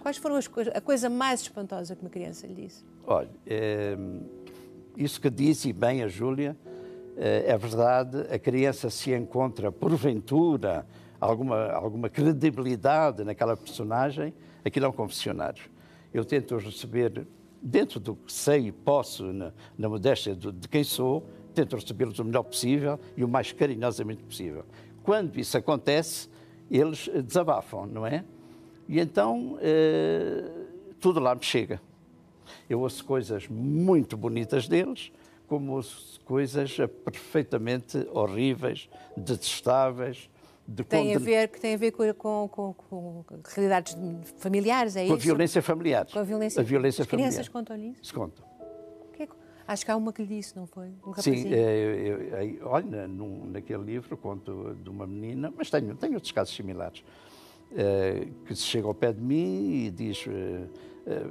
Quais foram as coisas, a coisa mais espantosa que uma criança lhe disse? Olha, é, isso que disse, e bem a Júlia, eh, é verdade, a criança se encontra, porventura, alguma, alguma credibilidade naquela personagem, aquilo é um confessionário. Eu tento receber, dentro do que sei e posso, na, na modéstia de, de quem sou, tento recebê-los o melhor possível e o mais carinhosamente possível. Quando isso acontece, eles desabafam, não é? E então eh, tudo lá me chega. Eu ouço coisas muito bonitas deles, como ouço coisas perfeitamente horríveis, detestáveis. De tem, a ver, que tem a ver com, com, com, com realidades familiares, é com isso? a violência familiar. Com a violência, a violência As crianças contam-lhe isso? Se contam. É acho que há uma que lhe disse, não foi? Um Sim, é, eu, eu, olha, num, naquele livro conto de uma menina, mas tenho, tenho outros casos similares. Eh, que se chega ao pé de mim e diz. Eh, eh,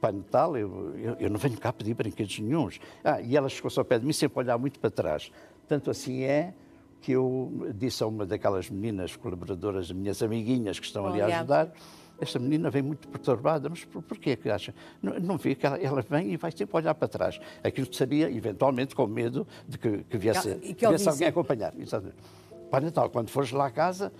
Pai Natal, eu, eu, eu, não venho cá pedir brinquedos nenhums. Ah, e ela chegou-se ao pé de mim sempre a olhar muito para trás. Tanto assim é que eu disse a uma daquelas meninas colaboradoras, minhas amiguinhas que estão Bom, ali a ajudar, esta menina vem muito perturbada, mas por, porquê que acha? Não, não vê que ela, ela, vem e vai sempre olhar para trás. Aquilo que seria, eventualmente, com medo de que, que viesse, que, que viesse alguém acompanhar. Exatamente. Pai Natal, quando fores lá à casa,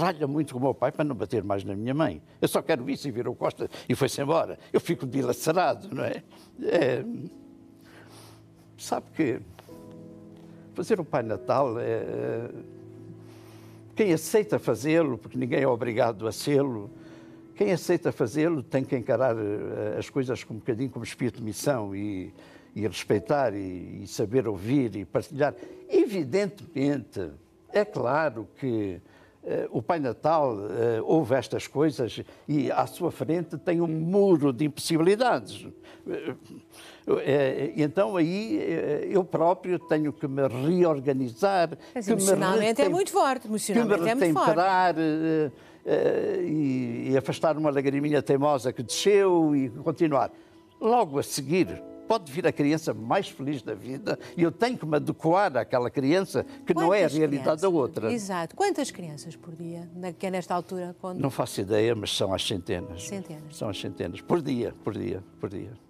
ralha muito com o meu pai para não bater mais na minha mãe. Eu só quero isso e virou costa e foi-se embora. Eu fico dilacerado, não é? é... Sabe que fazer o Pai Natal é... é quem aceita fazê-lo, porque ninguém é obrigado a sê-lo, quem aceita fazê-lo tem que encarar eh, as coisas com um bocadinho como espírito de missão e, e respeitar e, e saber ouvir e partilhar. Evidentemente, é claro que eh, o Pai Natal eh, ouve estas coisas e à sua frente tem um muro de impossibilidades. Eh, então aí eu próprio tenho que me reorganizar. Mas que emocionalmente me é muito forte, emocionalmente que me retemperar, é e, e afastar uma lagriminha teimosa que desceu e continuar. Logo a seguir, pode vir a criança mais feliz da vida e eu tenho que me adequar àquela criança que Quantas não é a realidade crianças? da outra. Exato. Quantas crianças por dia, que é nesta altura? Quando... Não faço ideia, mas são as centenas. Centenas. São as centenas, por dia, por dia, por dia.